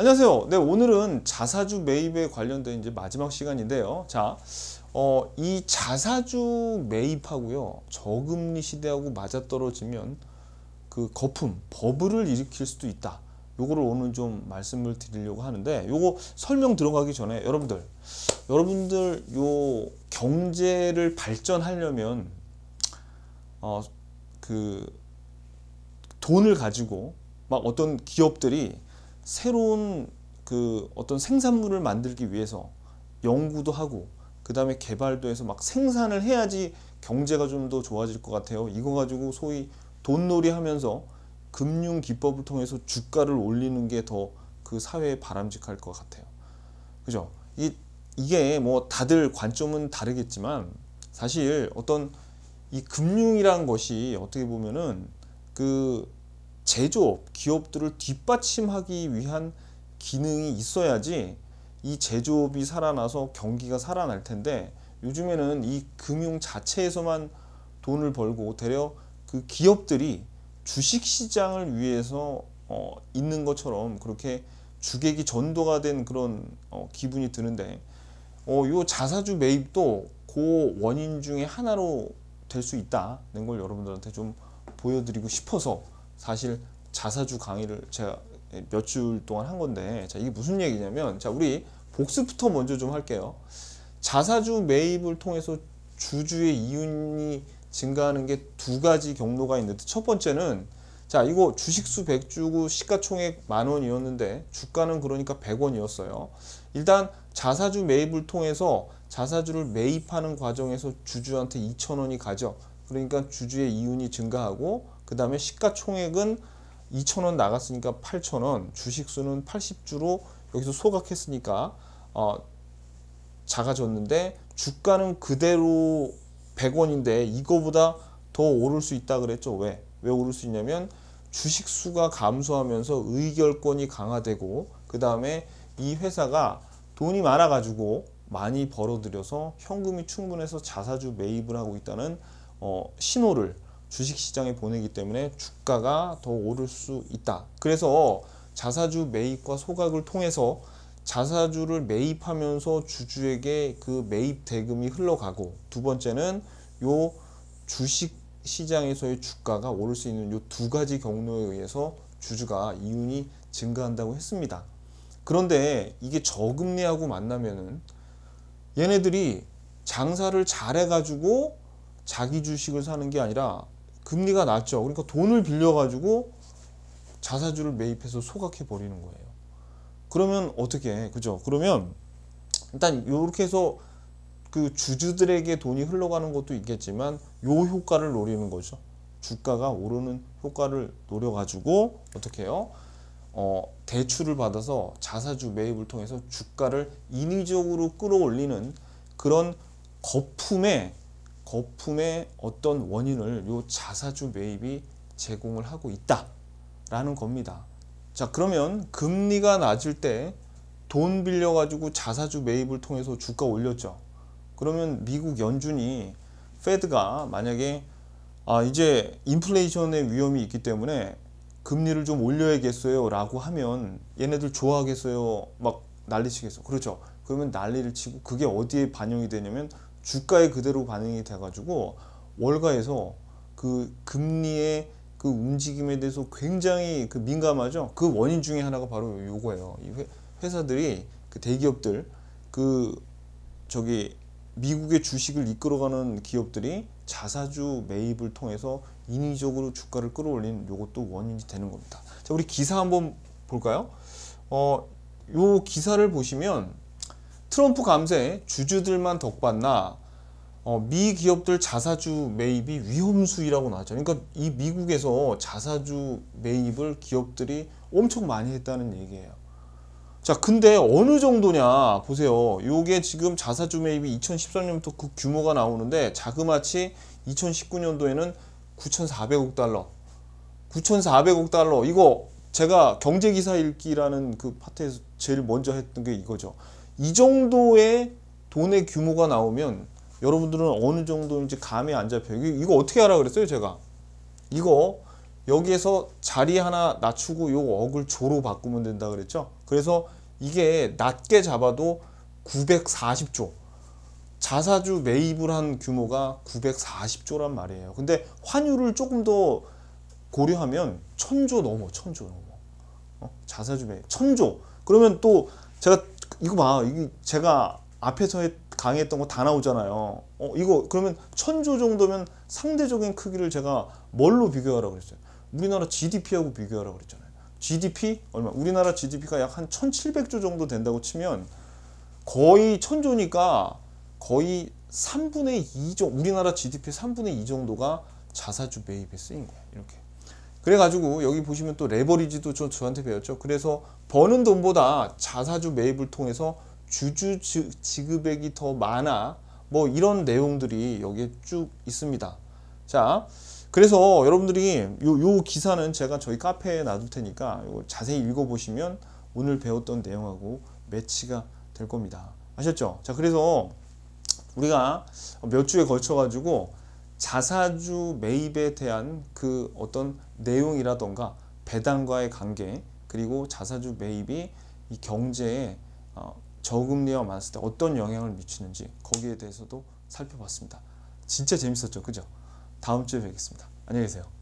안녕하세요. 네, 오늘은 자사주 매입에 관련된 이제 마지막 시간인데요. 자, 어, 이 자사주 매입하고요. 저금리 시대하고 맞아떨어지면 그 거품, 버블을 일으킬 수도 있다. 요거를 오늘 좀 말씀을 드리려고 하는데 요거 설명 들어가기 전에 여러분들 여러분들 요 경제를 발전하려면 어그 돈을 가지고 막 어떤 기업들이 새로운 그 어떤 생산물을 만들기 위해서 연구도 하고 그 다음에 개발도 해서 막 생산을 해야지 경제가 좀 더 좋아질 것 같아요. 이거 가지고 소위 돈놀이 하면서 금융 기법을 통해서 주가를 올리는 게 더 그 사회에 바람직할 것 같아요. 그죠? 이, 이게 뭐 다들 관점은 다르겠지만 사실 어떤 이 금융이란 것이 어떻게 보면은 그 제조업, 기업들을 뒷받침하기 위한 기능이 있어야지 이 제조업이 살아나서 경기가 살아날 텐데 요즘에는 이 금융 자체에서만 돈을 벌고 되려 그 기업들이 주식 시장을 위해서 어, 있는 것처럼 그렇게 주객이 전도가 된 그런 어, 기분이 드는데 어, 요 자사주 매입도 그 원인 중에 하나로 될 수 있다는 걸 여러분들한테 좀 보여드리고 싶어서 사실 자사주 강의를 제가 몇 주 동안 한 건데 자 이게 무슨 얘기냐면 자 우리 복습부터 먼저 좀 할게요. 자사주 매입을 통해서 주주의 이윤이 증가하는 게 두 가지 경로가 있는데 첫 번째는 자 이거 주식수 100주고 시가총액 만원이었는데 주가는 그러니까 100원이었어요. 일단 자사주 매입을 통해서 자사주를 매입하는 과정에서 주주한테 2천원이 가죠. 그러니까 주주의 이윤이 증가하고 그 다음에 시가총액은 2천원 나갔으니까 8천원 주식수는 80주로 여기서 소각했으니까 어, 작아졌는데 주가는 그대로 100원인데 이거보다 더 오를 수 있다 그랬죠 왜? 왜 오를 수 있냐면 주식수가 감소하면서 의결권이 강화되고 그 다음에 이 회사가 돈이 많아 가지고 많이 벌어들여서 현금이 충분해서 자사주 매입을 하고 있다는 어, 신호를 주식시장에 보내기 때문에 주가가 더 오를 수 있다. 그래서 자사주 매입과 소각을 통해서 자사주를 매입하면서 주주에게 그 매입 대금이 흘러가고 두 번째는 요 주식 시장에서의 주가가 오를 수 있는 요 두 가지 경로에 의해서 주주가 이윤이 증가한다고 했습니다. 그런데 이게 저금리하고 만나면은 얘네들이 장사를 잘해가지고 자기 주식을 사는 게 아니라 금리가 낮죠. 그러니까 돈을 빌려가지고 자사주를 매입해서 소각해 버리는 거예요. 그러면 어떻게 해? 그죠? 그러면 일단 이렇게 해서 그 주주들에게 돈이 흘러가는 것도 있겠지만 요 효과를 노리는 거죠. 주가가 오르는 효과를 노려가지고 어떻게 해요? 어, 대출을 받아서 자사주 매입을 통해서 주가를 인위적으로 끌어올리는 그런 거품에 거품의 어떤 원인을 요 자사주 매입이 제공을 하고 있다라는 겁니다. 자 그러면 금리가 낮을 때 돈 빌려가지고 자사주 매입을 통해서 주가 올렸죠. 그러면 미국 연준이 페드가 만약에 아 이제 인플레이션의 위험이 있기 때문에 금리를 좀 올려야겠어요 라고 하면 얘네들 좋아하겠어요 막 난리치겠어 그렇죠 그러면 난리를 치고 그게 어디에 반영이 되냐면 주가에 그대로 반응이 돼가지고 월가에서 그 금리의 그 움직임에 대해서 굉장히 그 민감하죠. 그 원인 중에 하나가 바로 요거예요. 이 회사들이 그 대기업들 그 저기 미국의 주식을 이끌어가는 기업들이 자사주 매입을 통해서 인위적으로 주가를 끌어올리는 요것도 원인이 되는 겁니다. 자, 우리 기사 한번 볼까요? 어, 요 기사를 보시면 트럼프 감세 주주들만 덕받나 어, 미 기업들 자사주 매입이 위험수위라고 나왔죠. 그러니까 이 미국에서 자사주 매입을 기업들이 엄청 많이 했다는 얘기예요. 자 근데 어느 정도냐 보세요. 요게 지금 자사주 매입이 2013년부터 그 규모가 나오는데 자그마치 2019년도에는 9,400억 달러 9,400억 달러 이거 제가 경제기사 읽기라는 그 파트에서 제일 먼저 했던 게 이거죠. 이 정도의 돈의 규모가 나오면 여러분들은 어느 정도인지 감이 안 잡혀요. 이거 어떻게 알아 그랬어요, 제가? 이거 여기에서 자리 하나 낮추고 요 억을 조로 바꾸면 된다 그랬죠? 그래서 이게 낮게 잡아도 940조 자사주 매입을 한 규모가 940조란 말이에요. 근데 환율을 조금 더 고려하면 천조 넘어, 천조 넘어. 어? 자사주 매입, 천조. 그러면 또 제가 이거 봐 이게 제가 앞에서 강의했던 거 다 나오잖아요 어 이거 그러면 천조 정도면 상대적인 크기를 제가 뭘로 비교하라고 그랬어요 우리나라 GDP하고 비교하라고 그랬잖아요 GDP 얼마 우리나라 GDP가 약 한 1700조 정도 된다고 치면 거의 천조니까 거의 3분의 2 정도 우리나라 GDP 3분의 2 정도가 자사주 매입에 쓰인 거예요 이렇게 그래가지고 여기 보시면 또 레버리지도 저, 저한테 배웠죠. 그래서 버는 돈보다 자사주 매입을 통해서 주주 지급액이 더 많아 뭐 이런 내용들이 여기에 쭉 있습니다. 자 그래서 여러분들이 요, 요 기사는 제가 저희 카페에 놔둘 테니까 자세히 읽어보시면 오늘 배웠던 내용하고 매치가 될 겁니다. 아셨죠? 자 그래서 우리가 몇 주에 걸쳐 가지고 자사주 매입에 대한 그 어떤 내용이라던가 배당과의 관계 그리고 자사주 매입이 이 경제에 어, 저금리와 맞았을 때 어떤 영향을 미치는지 거기에 대해서도 살펴봤습니다. 진짜 재밌었죠? 그죠? 다음 주에 뵙겠습니다. 안녕히 계세요.